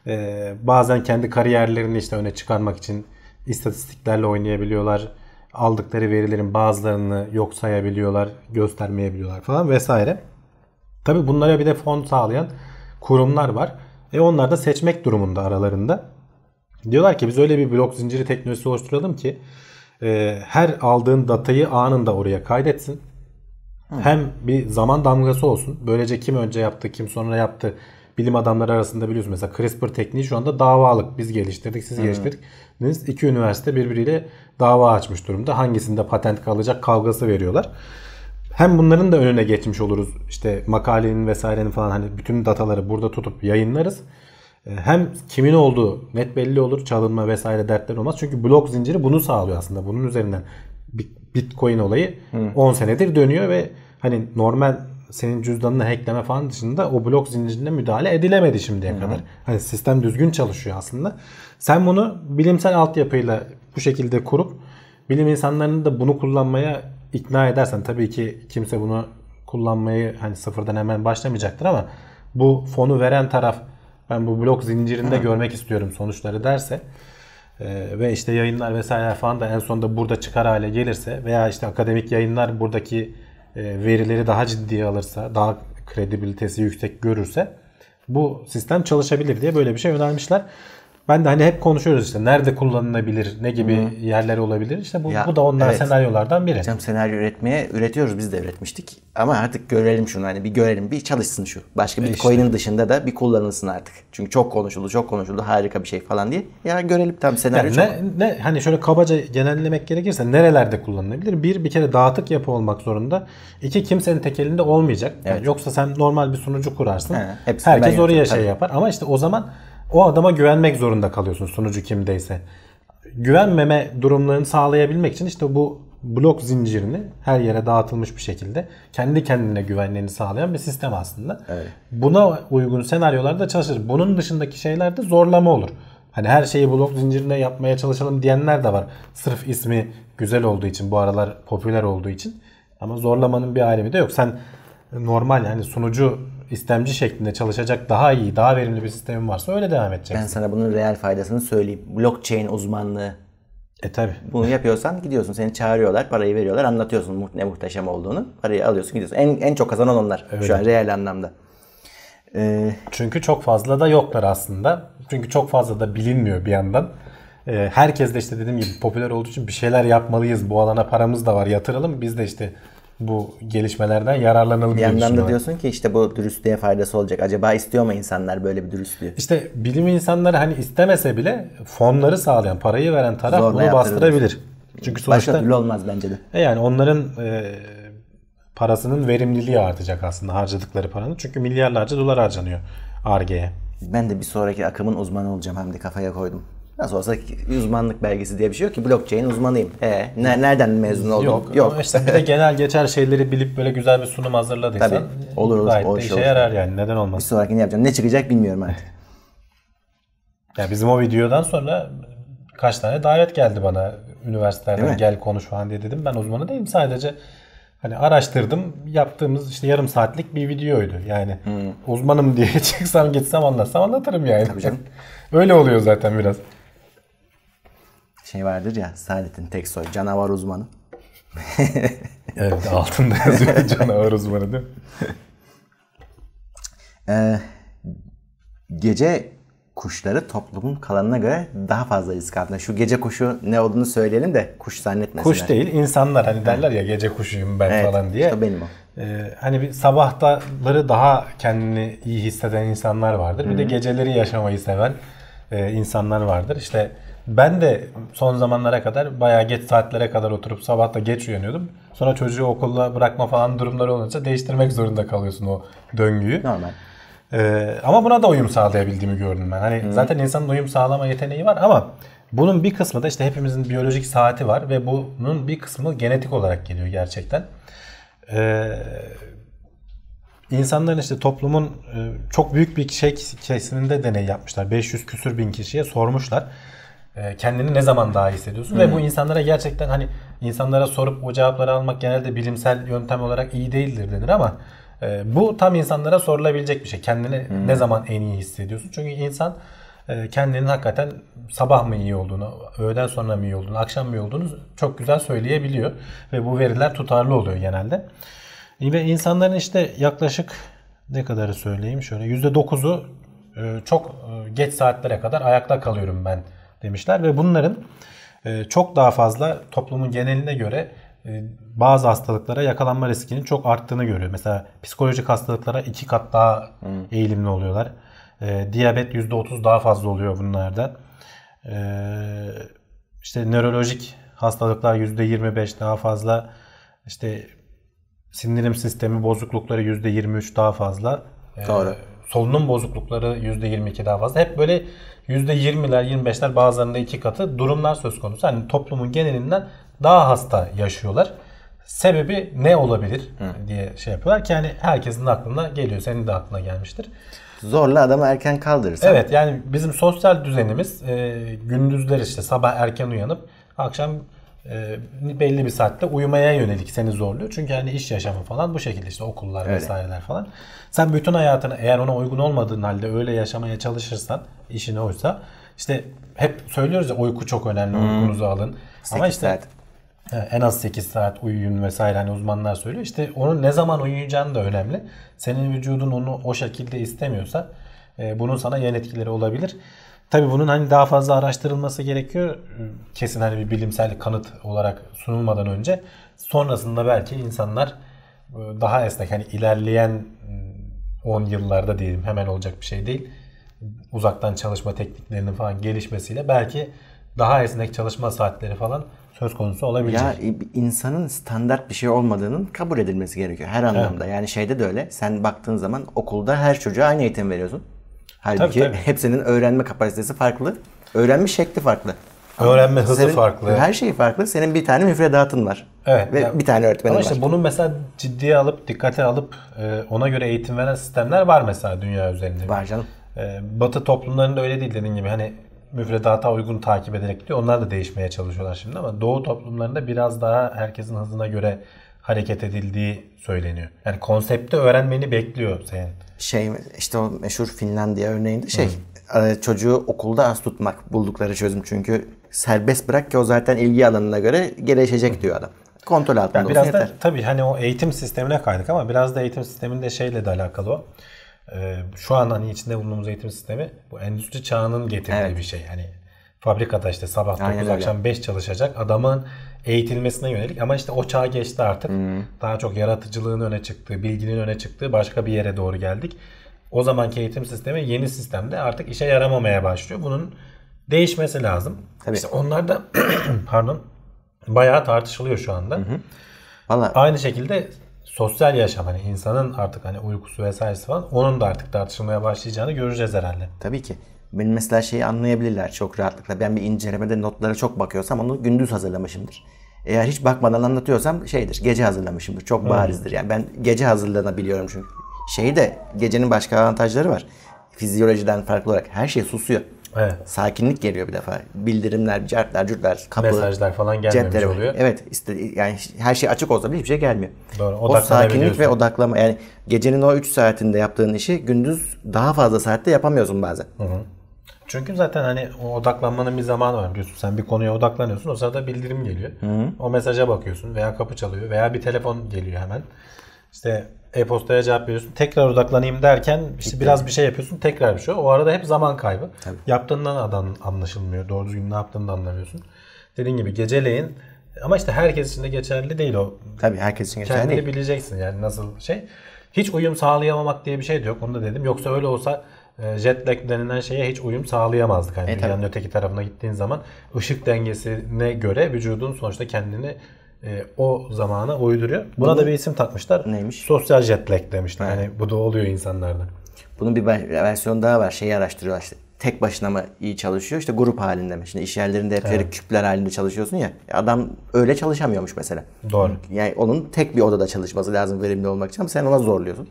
Ee, bazen kendi kariyerlerini işte öne çıkarmak için istatistiklerle oynayabiliyorlar. Aldıkları verilerin bazılarını yok sayabiliyorlar, göstermeyebiliyorlar falan vesaire. Tabi bunlara bir de fon sağlayan kurumlar var. E onlar da seçmek durumunda aralarında. Diyorlar ki biz öyle bir blok zinciri teknolojisi oluşturalım ki e, her aldığın datayı anında oraya kaydetsin. Hı. Hem bir zaman damgası olsun. Böylece kim önce yaptı, kim sonra yaptı bilim adamları arasında biliyorsun mesela CRISPR tekniği şu anda davalık. Biz geliştirdik, siz Hı. geliştirdik. Dediniz iki üniversite birbiriyle dava açmış durumda. Hangisinde patent kalacak kavgası veriyorlar. Hem bunların da önüne geçmiş oluruz. İşte makalenin vesairenin falan hani bütün dataları burada tutup yayınlarız. Ee, hem kimin olduğu net belli olur. Çalınma vesaire dertler olmaz. Çünkü blok zinciri bunu sağlıyor aslında. Bunun üzerinden Bitcoin olayı Hı. 10 senedir dönüyor ve hani normal senin cüzdanını hackleme falan dışında o blok zincirine müdahale edilemedi şimdiye hı kadar. Hani sistem düzgün çalışıyor aslında. Sen bunu bilimsel altyapıyla bu şekilde kurup bilim insanlarını da bunu kullanmaya ikna edersen tabii ki kimse bunu kullanmayı hani sıfırdan hemen başlamayacaktır ama bu fonu veren taraf ben bu blok zincirinde hı görmek istiyorum sonuçları derse ee, ve işte yayınlar vesaire falan da en sonunda burada çıkar hale gelirse veya işte akademik yayınlar buradaki e, verileri daha ciddiye alırsa, daha kredibilitesi yüksek görürse bu sistem çalışabilir diye böyle bir şey önermişler. Ben de hani hep konuşuyoruz işte nerede kullanılabilir, ne gibi hmm. yerler olabilir. işte bu, ya, bu da onlar evet. senaryolardan biri. Hocam senaryo üretmeye üretiyoruz biz de üretmiştik. Ama artık görelim şunu hani bir görelim bir çalışsın şu. Başka bir e Bitcoin'in işte. dışında da bir kullanılsın artık. Çünkü çok konuşuldu, çok konuşuldu harika bir şey falan diye. Ya görelim tam senaryo yani Ne, ne, hani şöyle kabaca genellemek gerekirse nerelerde kullanılabilir? Bir bir kere dağıtık yapı olmak zorunda. İki kimsenin tekelinde olmayacak. Evet. Yani yoksa sen normal bir sunucu kurarsın. He, Herkes oraya yapıyorum. şey yapar. Ama işte o zaman o adama güvenmek zorunda kalıyorsun sunucu kimdeyse. Güvenmeme durumlarını sağlayabilmek için işte bu blok zincirini her yere dağıtılmış bir şekilde kendi kendine güvenliğini sağlayan bir sistem aslında. Evet. Buna uygun senaryolarda çalışır. Bunun dışındaki şeylerde zorlama olur. Hani her şeyi blok zincirine yapmaya çalışalım diyenler de var. Sırf ismi güzel olduğu için, bu aralar popüler olduğu için. Ama zorlamanın bir alemi de yok. Sen normal yani sunucu istemci şeklinde çalışacak daha iyi, daha verimli bir sistemin varsa öyle devam edeceksin. Ben sana bunun real faydasını söyleyeyim. Blockchain uzmanlığı. E tabi. Bunu yapıyorsan gidiyorsun. Seni çağırıyorlar, parayı veriyorlar, anlatıyorsun ne muhteşem olduğunu. Parayı alıyorsun, gidiyorsun. En, en çok kazanan onlar öyle. şu an real anlamda. Ee... Çünkü çok fazla da yoklar aslında. Çünkü çok fazla da bilinmiyor bir yandan. Ee, herkes de işte dediğim gibi popüler olduğu için bir şeyler yapmalıyız. Bu alana paramız da var yatıralım. Biz de işte bu gelişmelerden yararlanalım Bir yandan da diyorsun ki işte bu dürüstlüğe faydası olacak. Acaba istiyor mu insanlar böyle bir dürüstlüğü? İşte bilim insanları hani istemese bile fonları sağlayan, parayı veren taraf Zorla bunu bastırabilir. Çünkü sonuçta... Başka türlü olmaz bence de. E yani onların e, parasının verimliliği artacak aslında harcadıkları paranın. Çünkü milyarlarca dolar harcanıyor ARGE'ye. Ben de bir sonraki akımın uzmanı olacağım hem de kafaya koydum. Nasıl olsa uzmanlık belgesi diye bir şey yok ki blockchain uzmanıyım. E, ne, nereden mezun oldun? Yok. yok. İşte bir de genel geçer şeyleri bilip böyle güzel bir sunum hazırladıysan Tabii. olur, olur, gayet o de işe olur. yarar yani neden olmaz. Bir sonraki ne yapacağım? Ne çıkacak bilmiyorum artık. <laughs> ya bizim o videodan sonra kaç tane davet geldi bana üniversitelerden gel konuş falan diye dedim. Ben uzmanı değilim sadece hani araştırdım yaptığımız işte yarım saatlik bir videoydu. Yani hmm. uzmanım diye <laughs> çıksam gitsem anlatsam anlatırım yani. Tabii canım. <laughs> Öyle oluyor zaten biraz şey vardır ya saadetin tek soy canavar uzmanı. <laughs> evet altında yazıyor canavar uzmanı değil mi? <laughs> ee, gece kuşları toplumun kalanına göre daha fazla risk altında. Şu gece kuşu ne olduğunu söyleyelim de kuş zannetmesinler. Kuş değil insanlar hani derler ya gece kuşuyum ben evet, falan diye. Evet benim o. Ee, hani bir sabahları daha kendini iyi hisseden insanlar vardır. Hı-hı. Bir de geceleri yaşamayı seven e, insanlar vardır. İşte ben de son zamanlara kadar bayağı geç saatlere kadar oturup sabah da geç uyanıyordum. Sonra çocuğu okula bırakma falan durumları olunca değiştirmek zorunda kalıyorsun o döngüyü. Normal. Ee, ama buna da uyum sağlayabildiğimi gördüm ben. Hani hmm. zaten insanın uyum sağlama yeteneği var ama bunun bir kısmı da işte hepimizin biyolojik saati var ve bunun bir kısmı genetik olarak geliyor gerçekten. Ee, insanların işte toplumun e, çok büyük bir şey, şey kesiminde deney yapmışlar. 500 küsür bin kişiye sormuşlar. E, kendini ne zaman daha hissediyorsun hmm. ve bu hmm. insanlara gerçekten hani insanlara sorup o cevapları almak genelde bilimsel yöntem olarak iyi değildir denir ama e, bu tam insanlara sorulabilecek bir şey. Kendini hmm. ne zaman en iyi hissediyorsun? Çünkü insan e, kendinin hakikaten sabah mı iyi olduğunu, öğleden sonra mı iyi olduğunu, akşam mı iyi olduğunu çok güzel söyleyebiliyor ve bu veriler tutarlı oluyor genelde. Ve insanların işte yaklaşık ne kadarı söyleyeyim şöyle %9'u e, çok e, geç saatlere kadar ayakta kalıyorum ben demişler ve bunların e, çok daha fazla toplumun geneline göre e, bazı hastalıklara yakalanma riskinin çok arttığını görüyor. Mesela psikolojik hastalıklara iki kat daha hmm. eğilimli oluyorlar. E, diyabet %30 daha fazla oluyor bunlarda. E, işte nörolojik hastalıklar %25 daha fazla. İşte sindirim sistemi bozuklukları %23 daha fazla. Doğru solunum bozuklukları %22 daha fazla. Hep böyle %20'ler, 25'ler bazılarında iki katı durumlar söz konusu. Hani toplumun genelinden daha hasta yaşıyorlar. Sebebi ne olabilir Hı. diye şey yapıyorlar ki yani herkesin aklına geliyor. Senin de aklına gelmiştir. Zorla adamı erken kaldırırsan. Evet yani bizim sosyal düzenimiz e, gündüzler işte sabah erken uyanıp akşam e, belli bir saatte uyumaya yönelik seni zorluyor. Çünkü hani iş yaşamı falan bu şekilde işte okullar öyle. vesaireler falan. Sen bütün hayatını eğer ona uygun olmadığın halde öyle yaşamaya çalışırsan işin oysa işte hep söylüyoruz ya uyku çok önemli hmm. uykunuzu alın. Ama işte saat. en az 8 saat uyuyun vesaire hani uzmanlar söylüyor. İşte onun ne zaman uyuyacağın da önemli. Senin vücudun onu o şekilde istemiyorsa e, bunun sana yan etkileri olabilir. Tabii bunun hani daha fazla araştırılması gerekiyor. Kesin hani bir bilimsel kanıt olarak sunulmadan önce. Sonrasında belki insanlar e, daha esnek hani ilerleyen 10 e, yıllarda diyelim hemen olacak bir şey değil. Uzaktan çalışma tekniklerinin falan gelişmesiyle belki daha esnek çalışma saatleri falan söz konusu olabilecek. Ya insanın standart bir şey olmadığının kabul edilmesi gerekiyor her anlamda. Evet. Yani şeyde de öyle. Sen baktığın zaman okulda her çocuğa aynı eğitim veriyorsun. Halbuki tabii, tabii. hepsinin öğrenme kapasitesi farklı. Öğrenme şekli farklı. Öğrenme hızı senin, farklı. Her şey farklı. Senin bir tane müfredatın var. Evet. Ve yani, bir tane öğretmenin var. Ama işte var. bunu mesela ciddiye alıp, dikkate alıp e, ona göre eğitim veren sistemler var mesela dünya üzerinde. Var canım. E, Batı toplumlarında öyle değil dediğin gibi. Hani müfredata uygun takip ederek diyor. Onlar da değişmeye çalışıyorlar şimdi ama Doğu toplumlarında biraz daha herkesin hızına göre hareket edildiği söyleniyor. Yani konsepti öğrenmeni bekliyor senin. Şey işte o meşhur Finlandiya örneğinde şey Hı. E, çocuğu okulda az tutmak buldukları çözüm çünkü serbest bırak ki o zaten ilgi alanına göre gelişecek diyor adam. Kontrol altında yani biraz olsun da, Tabii hani o eğitim sistemine kaydık ama biraz da eğitim sisteminde şeyle de alakalı o. Ee, şu an hani içinde bulunduğumuz eğitim sistemi bu endüstri çağının getirdiği evet. bir şey. Hani fabrikada işte sabah 9 akşam 5 çalışacak adamın eğitilmesine yönelik ama işte o çağ geçti artık. Hmm. Daha çok yaratıcılığın öne çıktığı, bilginin öne çıktığı başka bir yere doğru geldik. O zamanki eğitim sistemi yeni sistemde artık işe yaramamaya başlıyor. Bunun değişmesi lazım. Tabii. İşte onlar da <clears throat> pardon bayağı tartışılıyor şu anda. Hı Vallahi... Aynı şekilde sosyal yaşam hani insanın artık hani uykusu vesairesi falan onun da artık tartışılmaya başlayacağını göreceğiz herhalde. Tabii ki benim mesela şeyi anlayabilirler çok rahatlıkla. Ben bir incelemede notlara çok bakıyorsam onu gündüz hazırlamışımdır. Eğer hiç bakmadan anlatıyorsam şeydir, gece hazırlamışımdır. Çok barizdir yani. Ben gece hazırlanabiliyorum çünkü. Şeyi de gecenin başka avantajları var. Fizyolojiden farklı olarak her şey susuyor. Evet. Sakinlik geliyor bir defa. Bildirimler, cartlar, cürtler, kapı, mesajlar falan gelmemiş cepleri. oluyor. Evet. Işte, yani her şey açık olsa bile hiçbir şey gelmiyor. Doğru. O sakinlik ve odaklama yani gecenin o 3 saatinde yaptığın işi gündüz daha fazla saatte yapamıyorsun bazen. Hı hı. Çünkü zaten hani o odaklanmanın bir zamanı var diyorsun. Sen bir konuya odaklanıyorsun. O sırada bildirim geliyor. Hı-hı. O mesaja bakıyorsun veya kapı çalıyor veya bir telefon geliyor hemen. İşte e-postaya cevap veriyorsun. Tekrar odaklanayım derken işte Bitti. biraz bir şey yapıyorsun. Tekrar bir şey. O arada hep zaman kaybı. Tabii. Yaptığından adam anlaşılmıyor. Doğru düzgün ne yaptığını da anlamıyorsun. Dediğin gibi geceleyin ama işte herkes için de geçerli değil o. Tabii herkes için geçerli Kendini değil. bileceksin yani nasıl şey. Hiç uyum sağlayamamak diye bir şey de yok. Onu da dedim. Yoksa öyle olsa e, jet lag denilen şeye hiç uyum sağlayamazdık. Yani e, dünyanın öteki tarafına gittiğin zaman ışık dengesine göre vücudun sonuçta kendini e, o zamana uyduruyor. Buna Bunu, da bir isim takmışlar. Neymiş? Sosyal jet lag demişler. Yani bu da oluyor insanlarda. Bunun bir versiyonu daha var. Şeyi araştırıyorlar işte. Tek başına mı iyi çalışıyor? İşte grup halinde mi? Şimdi iş yerlerinde hep evet. küpler halinde çalışıyorsun ya. Adam öyle çalışamıyormuş mesela. Doğru. Yani onun tek bir odada çalışması lazım verimli olmak için ama sen ona zorluyorsun.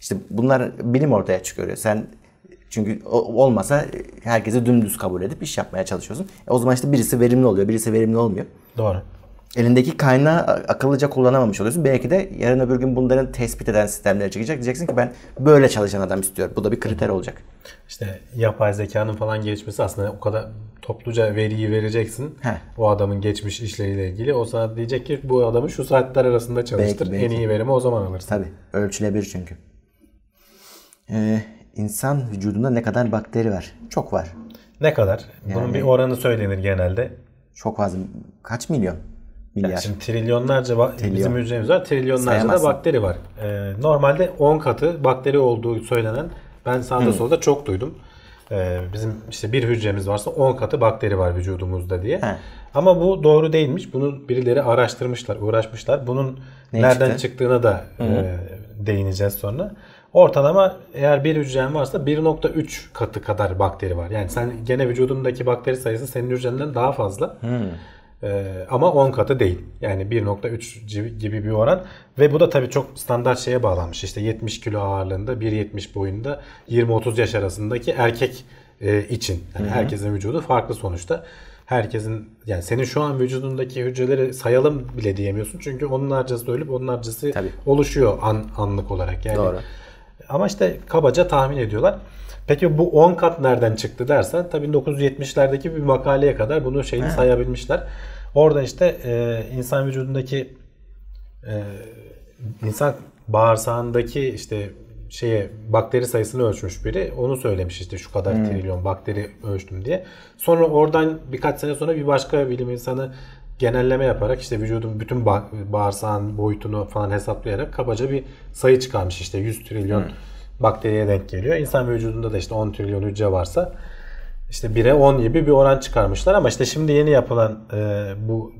İşte bunlar bilim ortaya çıkıyor. Sen çünkü olmasa e, herkesi dümdüz kabul edip iş yapmaya çalışıyorsun. E o zaman işte birisi verimli oluyor, birisi verimli olmuyor. Doğru. Elindeki kaynağı akıllıca kullanamamış oluyorsun. Belki de yarın öbür gün bunların tespit eden sistemleri çıkacak. Diyeceksin ki ben böyle çalışan adam istiyorum. Bu da bir kriter olacak. İşte yapay zekanın falan gelişmesi aslında o kadar topluca veriyi vereceksin. Heh. O adamın geçmiş işleriyle ilgili. O sana diyecek ki bu adamı şu saatler arasında çalıştır. Belki, belki. En iyi verimi o zaman alırsın. Tabii. Ölçülebilir çünkü. Ee, İnsan vücudunda ne kadar bakteri var? Çok var. Ne kadar? Yani, Bunun bir oranı söylenir genelde. Çok fazla. Kaç milyon? Milyar. şimdi trilyonlarca Trilyon. bizim hücremiz var. Trilyonlarca Sayamazsın. da bakteri var. Ee, normalde 10 katı bakteri olduğu söylenen ben sağda hmm. solda çok duydum. Ee, bizim işte bir hücremiz varsa 10 katı bakteri var vücudumuzda diye. He. Ama bu doğru değilmiş. Bunu birileri araştırmışlar, uğraşmışlar. Bunun ne nereden çıktı? çıktığına da e, değineceğiz sonra. Ortalama eğer bir hücren varsa 1.3 katı kadar bakteri var. Yani sen gene vücudundaki bakteri sayısı senin hücrenden daha fazla. Hmm. Ee, ama 10 katı değil. Yani 1.3 gibi bir oran. Ve bu da tabii çok standart şeye bağlanmış. İşte 70 kilo ağırlığında, 1.70 boyunda, 20-30 yaş arasındaki erkek e, için. Yani hı herkesin vücudu farklı sonuçta. Herkesin yani senin şu an vücudundaki hücreleri sayalım bile diyemiyorsun. Çünkü onun harcası ölüp onun harcası tabii. oluşuyor an, anlık olarak. Yani Doğru ama işte kabaca tahmin ediyorlar. Peki bu 10 kat nereden çıktı dersen tabii 1970'lerdeki bir makaleye kadar bunu şeyini sayabilmişler. Orada işte e, insan vücudundaki e, insan bağırsağındaki işte şeye bakteri sayısını ölçmüş biri. Onu söylemiş işte şu kadar hmm. trilyon bakteri ölçtüm diye. Sonra oradan birkaç sene sonra bir başka bilim insanı genelleme yaparak işte vücudun bütün bağırsağın boyutunu falan hesaplayarak kabaca bir sayı çıkarmış işte 100 trilyon hmm. bakteriye denk geliyor. İnsan vücudunda da işte 10 trilyon hücre varsa işte 1'e 10 gibi bir oran çıkarmışlar ama işte şimdi yeni yapılan e, bu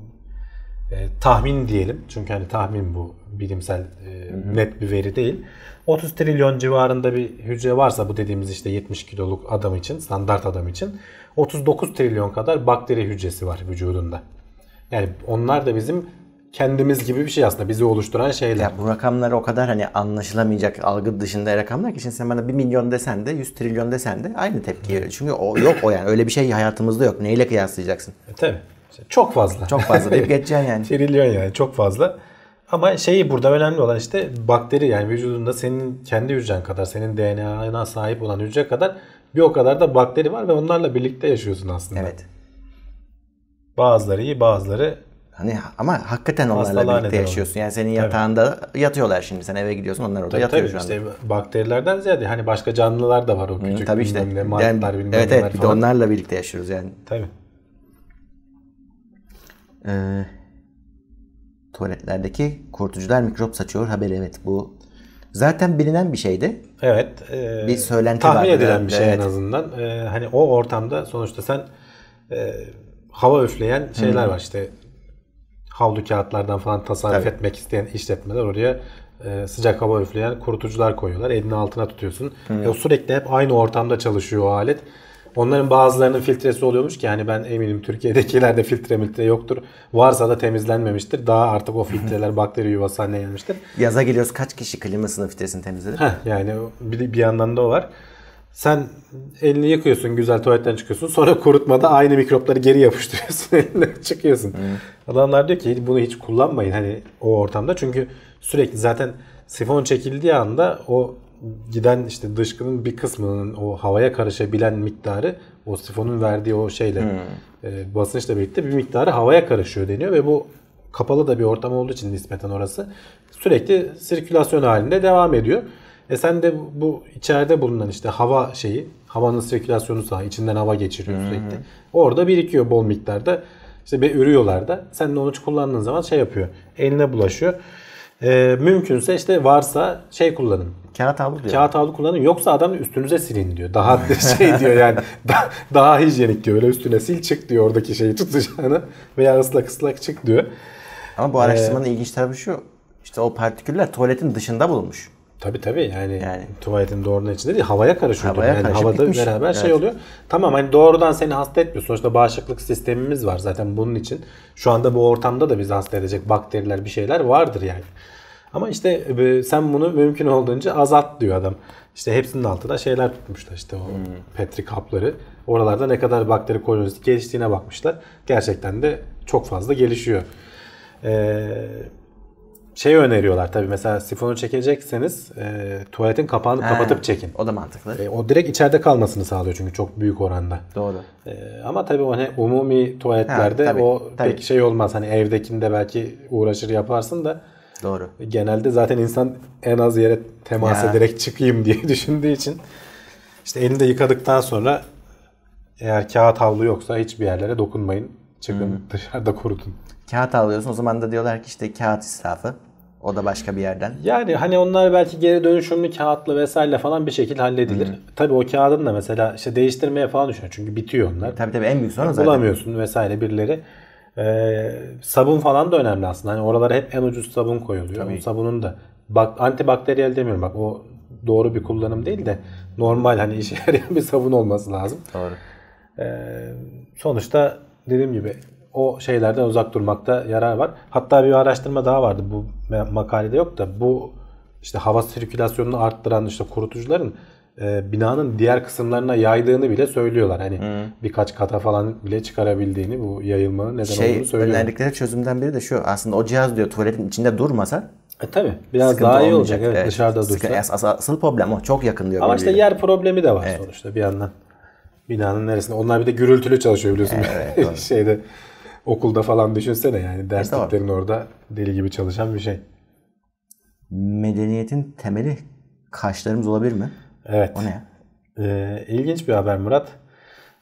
e, tahmin diyelim. Çünkü hani tahmin bu bilimsel e, hı hmm. net bir veri değil. 30 trilyon civarında bir hücre varsa bu dediğimiz işte 70 kiloluk adam için, standart adam için 39 trilyon kadar bakteri hücresi var vücudunda. Yani onlar da bizim kendimiz gibi bir şey aslında bizi oluşturan şeyler. Ya bu rakamlar o kadar hani anlaşılamayacak algı dışında rakamlar ki şimdi sen bana 1 milyon desen de 100 trilyon desen de aynı tepki veriyor. Çünkü o yok o yani öyle bir şey hayatımızda yok. Neyle kıyaslayacaksın? E, tabii. Çok fazla. Çok fazla deyip geçeceksin yani. <laughs> trilyon yani çok fazla. Ama şeyi burada önemli olan işte bakteri yani vücudunda senin kendi hücren kadar, senin DNA'na sahip olan hücre kadar bir o kadar da bakteri var ve onlarla birlikte yaşıyorsun aslında. Evet. Bazıları iyi bazıları Hani ama hakikaten onlarla birlikte neden yaşıyorsun. Yani senin yatağında yatıyorlar şimdi. Sen eve gidiyorsun onlar orada Tabii, yatıyor tabii şu anda. bakterilerden ziyade hani başka canlılar da var o küçük Tabii işte. bilmem ne, martılar bilmem evet neler evet bir de onlarla birlikte yaşıyoruz yani. Tabii. Ee, tuvaletlerdeki kurtucular mikrop saçıyor haberi evet bu zaten bilinen bir şeydi. Evet. e, Bir söylenti tahmin vardı. edilen bir şey Evet. en azından. E, hani o ortamda sonuçta sen e, hava üfleyen şeyler hmm. var işte havlu kağıtlardan falan tasarruf Tabii. etmek isteyen işletmeler oraya e, sıcak hava üfleyen kurutucular koyuyorlar. Elini altına tutuyorsun. Hmm. E, sürekli hep aynı ortamda çalışıyor o alet. Onların bazılarının filtresi oluyormuş ki yani ben eminim Türkiye'dekilerde filtre miltre yoktur. Varsa da temizlenmemiştir. Daha artık o filtreler <laughs> bakteri yuvası haline gelmiştir. Yaza geliyoruz kaç kişi klimasının filtresini temizledi? Heh, yani bir, bir yandan da o var. Sen elini yıkıyorsun güzel tuvaletten çıkıyorsun. Sonra kurutmada aynı mikropları geri yapıştırıyorsun <laughs> eline çıkıyorsun. Hmm. Adamlar diyor ki bunu hiç kullanmayın hani o ortamda. Çünkü sürekli zaten sifon çekildiği anda o giden işte dışkının bir kısmının o havaya karışabilen miktarı o sifonun verdiği o şeyle hmm. e, basınçla birlikte bir miktarı havaya karışıyor deniyor ve bu kapalı da bir ortam olduğu için nispeten orası sürekli sirkülasyon halinde devam ediyor. E sen de bu içeride bulunan işte hava şeyi, havanın sirkülasyonu sağı, içinden hava geçiriyor sürekli. Orada birikiyor bol miktarda. İşte bir ürüyorlar da. Sen de onu kullandığın zaman şey yapıyor. Eline bulaşıyor. E, mümkünse işte varsa şey kullanın. Kağıt havlu diyor. Kağıt havlu kullanın. Yoksa adam üstünüze silin diyor. Daha <laughs> şey diyor yani da, daha hijyenik diyor. Öyle üstüne sil çık diyor oradaki şeyi tutacağını. Veya ıslak ıslak çık diyor. Ama bu araştırmanın ee, ilginç tarafı şu. İşte o partiküller tuvaletin dışında bulunmuş. Tabii tabii yani, yani. tuvaletin doğrudan içinde değil havaya karışıyor. Havaya yani havada bitmiş. beraber şey evet. şey oluyor. Tamam hani doğrudan seni hasta etmiyor. Sonuçta bağışıklık sistemimiz var zaten bunun için. Şu anda bu ortamda da bizi hasta edecek bakteriler bir şeyler vardır yani. Ama işte e, sen bunu mümkün olduğunca azalt diyor adam. İşte hepsinin altına şeyler tutmuşlar işte o hmm. petri kapları. Oralarda ne kadar bakteri kolonisi geliştiğine bakmışlar. Gerçekten de çok fazla gelişiyor. Ee, şey öneriyorlar tabii mesela sifonu çekecekseniz e, tuvaletin kapağını ha, kapatıp çekin. O da mantıklı. E, o direkt içeride kalmasını sağlıyor çünkü çok büyük oranda. Doğru. E, ama tabii hani umumi tuvaletlerde ha, tabii, o tabii. pek şey olmaz. Hani evdekinde belki uğraşır yaparsın da. Doğru. Genelde zaten insan en az yere temas ya. ederek çıkayım diye <laughs> düşündüğü için işte elini de yıkadıktan sonra eğer kağıt havlu yoksa hiçbir yerlere dokunmayın. Çıkın hmm. dışarıda kurutun. Kağıt havlu o zaman da diyorlar ki işte kağıt israfı. O da başka bir yerden. Yani hani onlar belki geri dönüşümlü kağıtlı vesaire falan bir şekilde halledilir. Hı. Tabii o kağıdın da mesela işte değiştirmeye falan düşünüyor. Çünkü bitiyor onlar. Tabii tabii en büyük sorun zaten. Bulamıyorsun vesaire birileri. Ee, sabun falan da önemli aslında. Hani oralara hep en ucuz sabun koyuluyor. Tabii. O sabunun da bak antibakteriyel demiyorum bak o doğru bir kullanım değil de normal hani işe <laughs> yarayan bir sabun olması lazım. Doğru. Ee, sonuçta dediğim gibi o şeylerden uzak durmakta yarar var. Hatta bir araştırma daha vardı bu makalede yok da bu işte hava sirkülasyonunu arttıran işte kurutucuların e, binanın diğer kısımlarına yaydığını bile söylüyorlar. Hani hmm. birkaç kata falan bile çıkarabildiğini bu yayılmanın neden şey, olduğunu söylüyorlar. Önerdikleri çözümden biri de şu aslında o cihaz diyor tuvaletin içinde durmasa e tabi biraz daha iyi olacak evet, evet dışarıda dursa. As- asıl problem o çok yakın diyor. Ama işte yer problemi de var evet. sonuçta bir yandan. Binanın neresinde? Onlar bir de gürültülü çalışıyor biliyorsun. Evet, evet <laughs> Şeyde Okulda falan düşünsene yani dersliklerin e, orada deli gibi çalışan bir şey. Medeniyetin temeli kaşlarımız olabilir mi? Evet. O ne? Ee, ilginç bir haber Murat.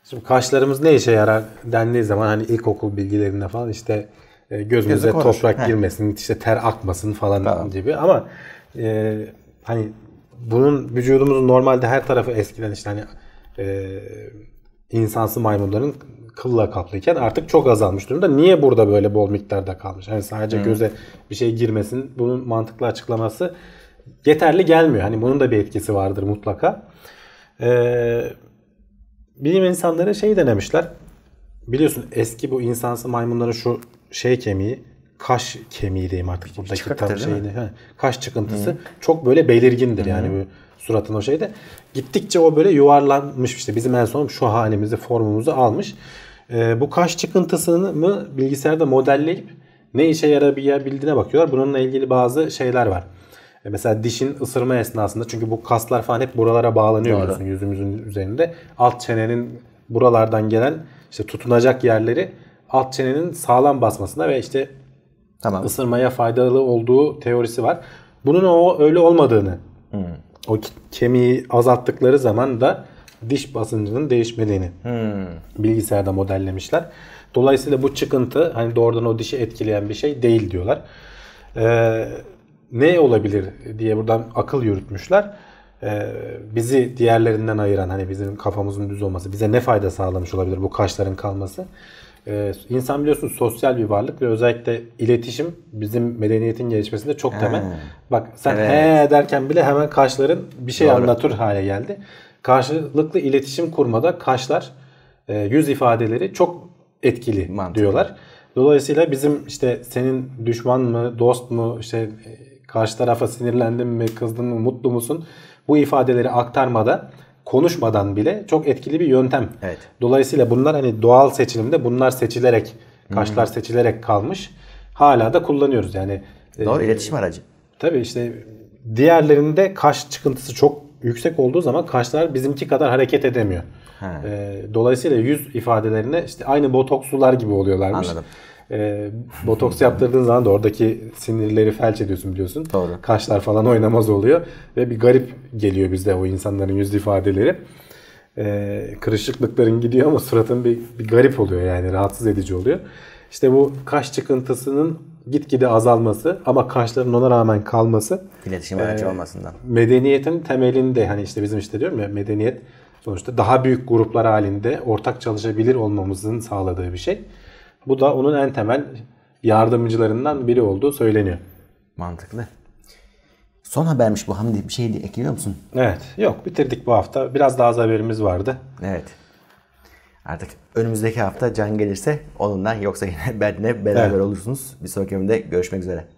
Şimdi kaşlarımız ne işe yarar dendiği zaman hani ilkokul bilgilerinde falan işte e, gözümüze Gözü toprak He. girmesin, işte ter akmasın falan tamam. gibi ama e, hani bunun vücudumuzun normalde her tarafı eskiden işte hani e, insansı maymunların kılla kaplıyken artık çok azalmış durumda. Niye burada böyle bol miktarda kalmış? Hani sadece hmm. göze bir şey girmesin. Bunun mantıklı açıklaması yeterli gelmiyor. Hani bunun da bir etkisi vardır mutlaka. Ee, bilim insanları şey denemişler. Biliyorsun eski bu insansı maymunların şu şey kemiği kaş kemiği diyeyim artık buradaki Çıkaktı, tam şeyini. He, kaş çıkıntısı Hı. çok böyle belirgindir Hı. yani bu suratın o şeyde. Gittikçe o böyle yuvarlanmış işte bizim en son şu halimizi formumuzu almış. E, bu kaş çıkıntısını mı bilgisayarda modelleyip ne işe yarayabildiğine bakıyorlar. Bununla ilgili bazı şeyler var. E, mesela dişin ısırma esnasında çünkü bu kaslar falan hep buralara bağlanıyor biliyorsun yüzümüzün üzerinde. Alt çenenin buralardan gelen işte tutunacak yerleri alt çenenin sağlam basmasına ve işte tamam. ısırmaya faydalı olduğu teorisi var. Bunun o öyle olmadığını hmm o kemiği azalttıkları zaman da diş basıncının değişmediğini hmm. bilgisayarda modellemişler. Dolayısıyla bu çıkıntı hani doğrudan o dişi etkileyen bir şey değil diyorlar. Ee, ne olabilir diye buradan akıl yürütmüşler. Ee, bizi diğerlerinden ayıran hani bizim kafamızın düz olması bize ne fayda sağlamış olabilir bu kaşların kalması? Ee, insan biliyorsun sosyal bir varlık ve özellikle iletişim bizim medeniyetin gelişmesinde çok temel. Ha. Bak sen evet. he derken bile hemen kaşların bir şey Doğru. anlatır hale geldi. Karşılıklı iletişim kurmada kaşlar, e, yüz ifadeleri çok etkili Mantıklı. diyorlar. Dolayısıyla bizim işte senin düşman mı, dost mu, işte karşı tarafa sinirlendin mi, kızdın mı, mutlu musun bu ifadeleri aktarmada konuşmadan bile çok etkili bir yöntem. Evet. Dolayısıyla bunlar hani doğal seçilimde bunlar seçilerek, hmm. kaşlar seçilerek kalmış. Hala da kullanıyoruz yani. E, Doğru e, iletişim aracı. Tabii işte diğerlerinde kaş çıkıntısı çok yüksek olduğu zaman kaşlar bizimki kadar hareket edemiyor. He. E, dolayısıyla yüz ifadelerine işte aynı botokslular gibi oluyorlarmış. Anladım. E, botoks yaptırdığın zaman da oradaki sinirleri felç ediyorsun biliyorsun. Doğru. Kaşlar falan oynamaz oluyor. Ve bir garip geliyor bizde o insanların yüz ifadeleri. E, kırışıklıkların gidiyor ama suratın bir, bir garip oluyor yani rahatsız edici oluyor. İşte bu kaş çıkıntısının gitgide azalması ama kaşların ona rağmen kalması iletişim aracı e, olmasından. Medeniyetin temelinde hani işte bizim işte diyorum ya medeniyet sonuçta daha büyük gruplar halinde ortak çalışabilir olmamızın sağladığı bir şey. Bu da onun en temel yardımcılarından biri olduğu söyleniyor. Mantıklı. Son habermiş bu Hamdi. Bir şey diye ekliyor musun? Evet. Yok bitirdik bu hafta. Biraz daha az haberimiz vardı. Evet. Artık önümüzdeki hafta Can gelirse onunla yoksa yine <laughs> benle beraber evet. olursunuz. Bir sonraki bölümde görüşmek üzere.